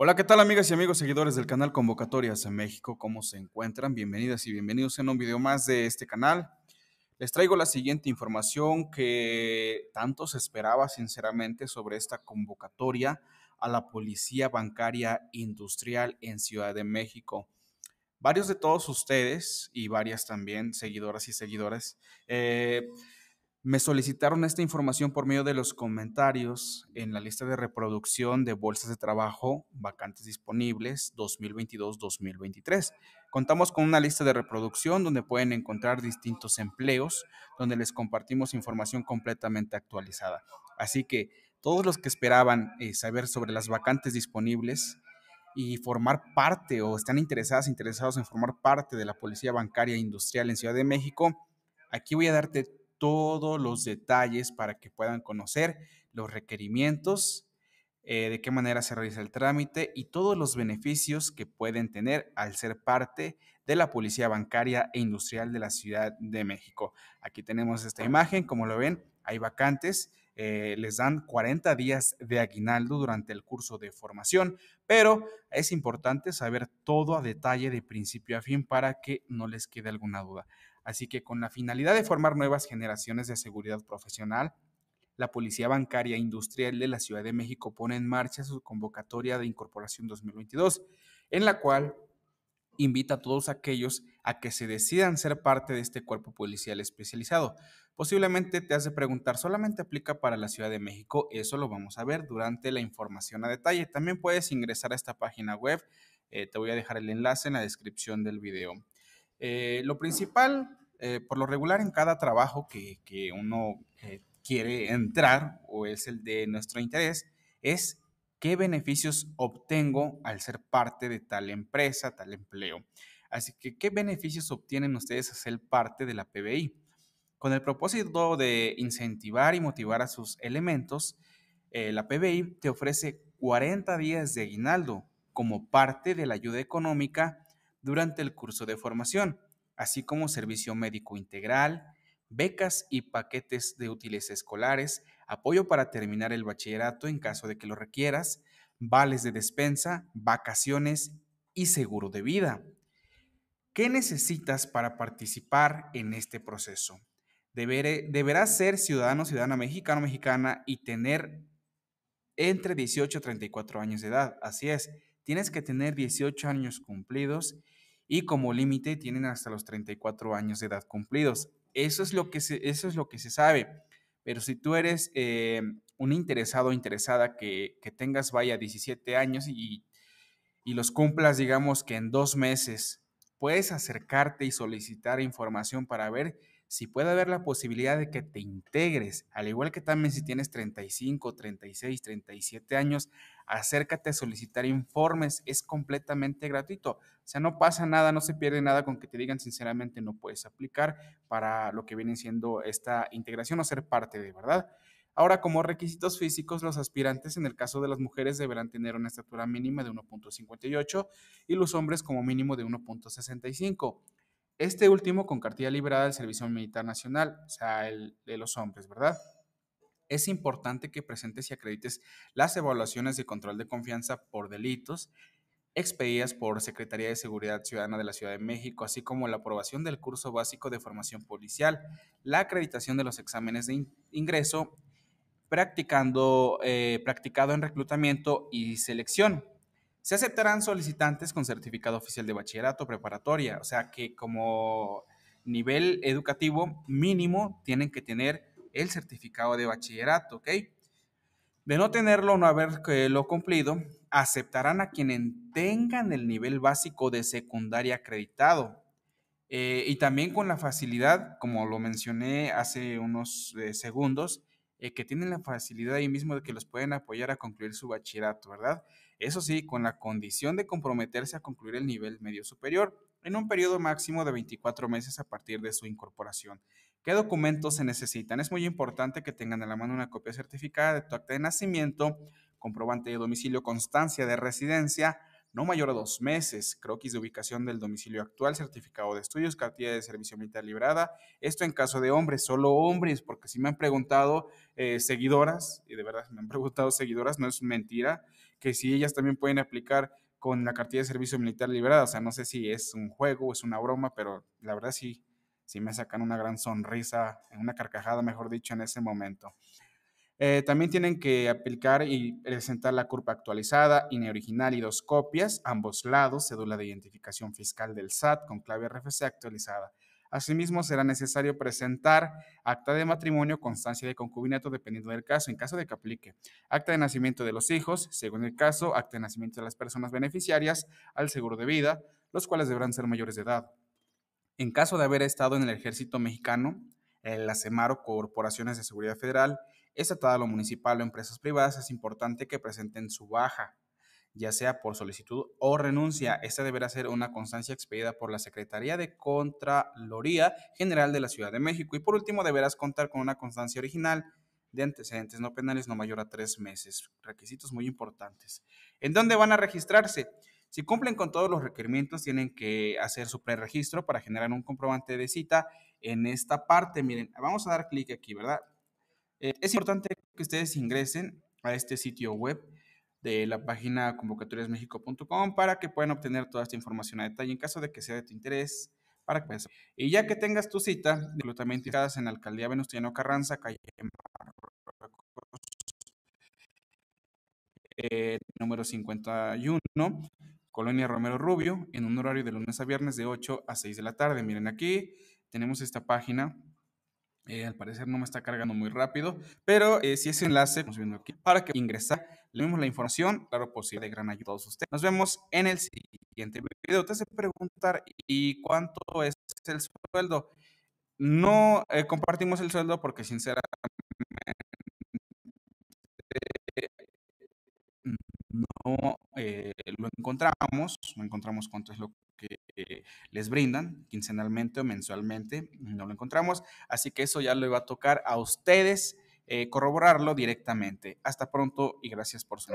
Hola, ¿qué tal amigas y amigos seguidores del canal Convocatorias en México? ¿Cómo se encuentran? Bienvenidas y bienvenidos en un video más de este canal. Les traigo la siguiente información que tanto se esperaba sinceramente sobre esta convocatoria a la Policía Bancaria Industrial en Ciudad de México. Varios de todos ustedes y varias también seguidoras y seguidores eh, me solicitaron esta información por medio de los comentarios en la lista de reproducción de bolsas de trabajo vacantes disponibles 2022-2023. Contamos con una lista de reproducción donde pueden encontrar distintos empleos, donde les compartimos información completamente actualizada. Así que todos los que esperaban eh, saber sobre las vacantes disponibles y formar parte o están interesadas, interesados en formar parte de la Policía Bancaria e Industrial en Ciudad de México, aquí voy a darte todos los detalles para que puedan conocer los requerimientos, eh, de qué manera se realiza el trámite y todos los beneficios que pueden tener al ser parte de la Policía Bancaria e Industrial de la Ciudad de México. Aquí tenemos esta imagen, como lo ven, hay vacantes eh, les dan 40 días de aguinaldo durante el curso de formación, pero es importante saber todo a detalle de principio a fin para que no les quede alguna duda. Así que con la finalidad de formar nuevas generaciones de seguridad profesional, la Policía Bancaria Industrial de la Ciudad de México pone en marcha su convocatoria de incorporación 2022, en la cual invita a todos aquellos a que se decidan ser parte de este cuerpo policial especializado. Posiblemente te has de preguntar, ¿solamente aplica para la Ciudad de México? Eso lo vamos a ver durante la información a detalle. También puedes ingresar a esta página web, eh, te voy a dejar el enlace en la descripción del video. Eh, lo principal, eh, por lo regular en cada trabajo que, que uno quiere entrar o es el de nuestro interés, es qué beneficios obtengo al ser parte de tal empresa, tal empleo. Así que, ¿qué beneficios obtienen ustedes al ser parte de la PBI? Con el propósito de incentivar y motivar a sus elementos, eh, la PBI te ofrece 40 días de aguinaldo como parte de la ayuda económica durante el curso de formación, así como servicio médico integral, becas y paquetes de útiles escolares apoyo para terminar el bachillerato en caso de que lo requieras, vales de despensa, vacaciones y seguro de vida. ¿Qué necesitas para participar en este proceso? deberás ser ciudadano, ciudadana mexicano, mexicana y tener entre 18 y 34 años de edad. Así es, tienes que tener 18 años cumplidos y como límite tienen hasta los 34 años de edad cumplidos. Eso es lo que eso es lo que se sabe. Pero si tú eres eh, un interesado o interesada que, tengas, vaya, 17 años y, y los cumplas, digamos que en dos meses, puedes acercarte y solicitar información para ver si puede haber la posibilidad de que te integres, al igual que también si tienes 35, 36, 37 años, acércate a solicitar informes, es completamente gratuito. O sea, no pasa nada, no se pierde nada con que te digan sinceramente no puedes aplicar para lo que viene siendo esta integración o ser parte de, ¿verdad? Ahora, como requisitos físicos, los aspirantes en el caso de las mujeres deberán tener una estatura mínima de 1.58 y los hombres como mínimo de 1.65. Este último con cartilla liberada del Servicio Militar Nacional, o sea, el de los hombres, ¿verdad? Es importante que presentes y acredites las evaluaciones de control de confianza por delitos expedidas por Secretaría de Seguridad Ciudadana de la Ciudad de México, así como la aprobación del curso básico de formación policial, la acreditación de los exámenes de ingreso practicando, eh, practicado en reclutamiento y selección, se aceptarán solicitantes con certificado oficial de bachillerato preparatoria, o sea que como nivel educativo mínimo tienen que tener el certificado de bachillerato, ¿ok? De no tenerlo o no haberlo eh, cumplido, aceptarán a quienes tengan el nivel básico de secundaria acreditado. Eh, y también con la facilidad, como lo mencioné hace unos eh, segundos, que tienen la facilidad ahí mismo de que los pueden apoyar a concluir su bachillerato, ¿verdad? eso sí, con la condición de comprometerse a concluir el nivel medio superior en un periodo máximo de 24 meses a partir de su incorporación. ¿Qué documentos se necesitan? Es muy importante que tengan a la mano una copia certificada de tu acta de nacimiento, comprobante de domicilio, constancia de residencia, no mayor a dos meses, croquis de ubicación del domicilio actual, certificado de estudios, cartilla de servicio militar librada. Esto en caso de hombres, solo hombres, porque si me han preguntado eh, seguidoras, y de verdad me han preguntado seguidoras, no es mentira, que si ellas también pueden aplicar con la cartilla de servicio militar liberada. O sea, no sé si es un juego, o es una broma, pero la verdad sí, sí me sacan una gran sonrisa, una carcajada, mejor dicho, en ese momento. Eh, también tienen que aplicar y presentar la curva actualizada, INE original y dos copias, ambos lados, cédula de identificación fiscal del SAT con clave RFC actualizada. Asimismo, será necesario presentar acta de matrimonio, constancia de concubinato, dependiendo del caso, en caso de que aplique, acta de nacimiento de los hijos, según el caso, acta de nacimiento de las personas beneficiarias al seguro de vida, los cuales deberán ser mayores de edad. En caso de haber estado en el ejército mexicano, la ASEMAR o corporaciones de seguridad federal, estatal o municipal o empresas privadas, es importante que presenten su baja ya sea por solicitud o renuncia. Esta deberá ser una constancia expedida por la Secretaría de Contraloría General de la Ciudad de México. Y por último, deberás contar con una constancia original de antecedentes no penales no mayor a tres meses. Requisitos muy importantes. ¿En dónde van a registrarse? Si cumplen con todos los requerimientos, tienen que hacer su preregistro para generar un comprobante de cita en esta parte. Miren, vamos a dar clic aquí, ¿verdad? Eh, es importante que ustedes ingresen a este sitio web de la página convocatoriasmexico.com para que puedan obtener toda esta información a detalle en caso de que sea de tu interés. Para que Y ya que tengas tu cita, de quedas en la alcaldía Venustiano Carranza, calle eh, número número 51, Colonia Romero Rubio, en un horario de lunes a viernes de 8 a 6 de la tarde. Miren aquí, tenemos esta página eh, al parecer no me está cargando muy rápido, pero eh, si ese enlace, estamos viendo aquí, para que ingresar, le dimos la información, claro, posible de gran ayuda a todos ustedes. Nos vemos en el siguiente video. Te hace preguntar, ¿y cuánto es el sueldo? No eh, compartimos el sueldo porque sinceramente no eh, lo encontramos, no encontramos cuánto es lo que eh, les brindan quincenalmente o mensualmente, no lo encontramos, así que eso ya le va a tocar a ustedes eh, corroborarlo directamente. Hasta pronto y gracias por su